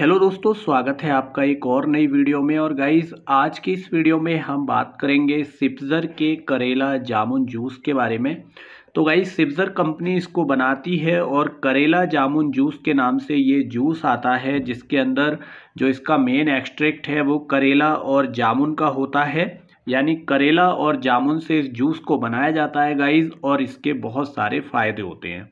hello दोस्तों स्वागत है आपका एक और नई वीडियो में और गाइज़ आज की इस वीडियो में हम बात करेंगे सिप्जर के करेला जामुन जूस के बारे में तो गाइज़ सिप्जर कंपनी इसको बनाती है और करेला जामुन जूस के नाम से ये जूस आता है जिसके अंदर जो इसका मेन एक्सट्रैक्ट है वो करेला और जामुन का होता है यानी करेला और जामुन से इस जूस को बनाया जाता है गाइज़ और इसके बहुत सारे फ़ायदे होते हैं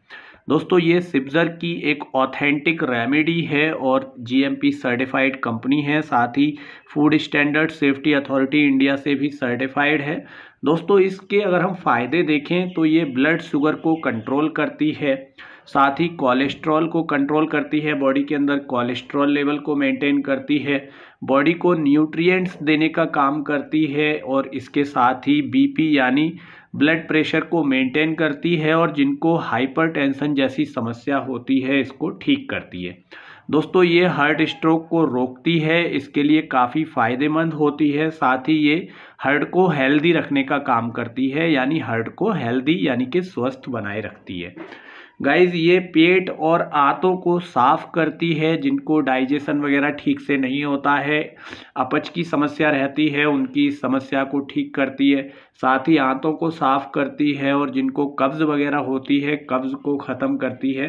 दोस्तों ये सिब्ज़र की एक ऑथेंटिक रेमेडी है और जीएमपी सर्टिफाइड कंपनी है साथ ही food standard safety authority India से भी सर्टिफाइड है दोस्तों इसके अगर हम फ़ायदे देखें तो ये ब्लड शुगर को कंट्रोल करती है साथ ही कोलेस्ट्रॉल को कंट्रोल करती है बॉडी के अंदर कोलेस्ट्रॉल लेवल को मेंटेन करती है बॉडी को न्यूट्रिएंट्स देने का काम करती है और इसके साथ ही बीपी यानी ब्लड प्रेशर को मेंटेन करती है और जिनको हाइपरटेंशन जैसी समस्या होती है इसको ठीक करती है दोस्तों ये हार्ट स्ट्रोक को रोकती है इसके लिए काफ़ी फ़ायदेमंद होती है साथ ही ये हार्ट को हेल्दी रखने का काम करती है यानी हार्ट को हेल्दी यानी कि स्वस्थ बनाए रखती है गाइज ये पेट और आंतों को साफ करती है जिनको डाइजेशन वगैरह ठीक से नहीं होता है अपच की समस्या रहती है उनकी समस्या को ठीक करती है साथ ही आंतों को साफ करती है और जिनको कब्ज़ वगैरह होती है कब्ज़ को ख़त्म करती है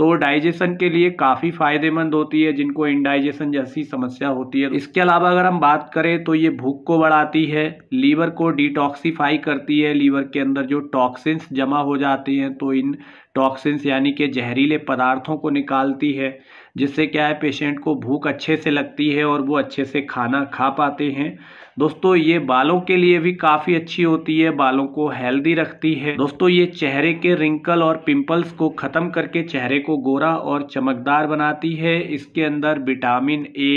तो डाइजेशन के लिए काफ़ी फायदेमंद होती है जिनको इनडाइजेशन जैसी समस्या होती है इसके अलावा अगर हम बात करें तो ये भूख को बढ़ाती है लीवर को डिटॉक्सीफाई करती है लीवर के अंदर जो टॉक्सिन्स जमा हो जाते हैं तो इन टॉक्सिन्स यानी कि जहरीले पदार्थों को निकालती है जिससे क्या है पेशेंट को भूख अच्छे से लगती है और वो अच्छे से खाना खा पाते हैं दोस्तों ये बालों के लिए भी काफ़ी अच्छी होती है बालों को हेल्दी रखती है दोस्तों ये चेहरे के रिंकल और पिंपल्स को ख़त्म करके चेहरे को गोरा और चमकदार बनाती है इसके अंदर vitamin A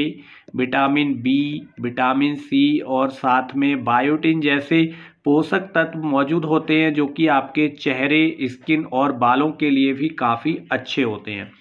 vitamin B vitamin C और साथ में बायोटिन जैसे पोषक तत्व मौजूद होते हैं जो कि आपके चेहरे स्किन और बालों के लिए भी काफ़ी अच्छे होते हैं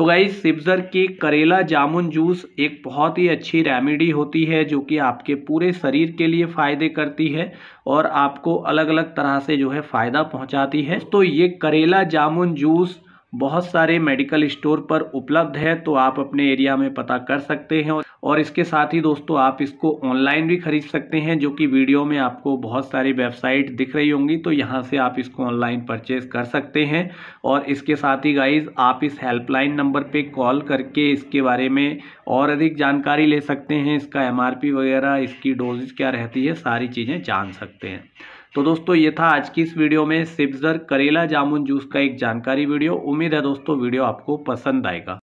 तो गाइज सिब्जर की करेला जामुन जूस एक बहुत ही अच्छी रेमेडी होती है जो कि आपके पूरे शरीर के लिए फ़ायदे करती है और आपको अलग अलग तरह से जो है फ़ायदा पहुंचाती है तो ये करेला जामुन जूस बहुत सारे मेडिकल स्टोर पर उपलब्ध है तो आप अपने एरिया में पता कर सकते हैं और इसके साथ ही दोस्तों आप इसको ऑनलाइन भी खरीद सकते हैं जो कि वीडियो में आपको बहुत सारी वेबसाइट दिख रही होंगी तो यहाँ से आप इसको ऑनलाइन परचेज कर सकते हैं और इसके साथ ही गाइज आप इस हेल्पलाइन नंबर पर कॉल करके इसके बारे में और अधिक जानकारी ले सकते हैं इसका एम वगैरह इसकी डोजेज क्या रहती है सारी चीज़ें जान सकते हैं तो दोस्तों ये था आज की इस वीडियो में सिप्जर करेला जामुन जूस का एक जानकारी वीडियो उम्मीद है दोस्तों वीडियो आपको पसंद आएगा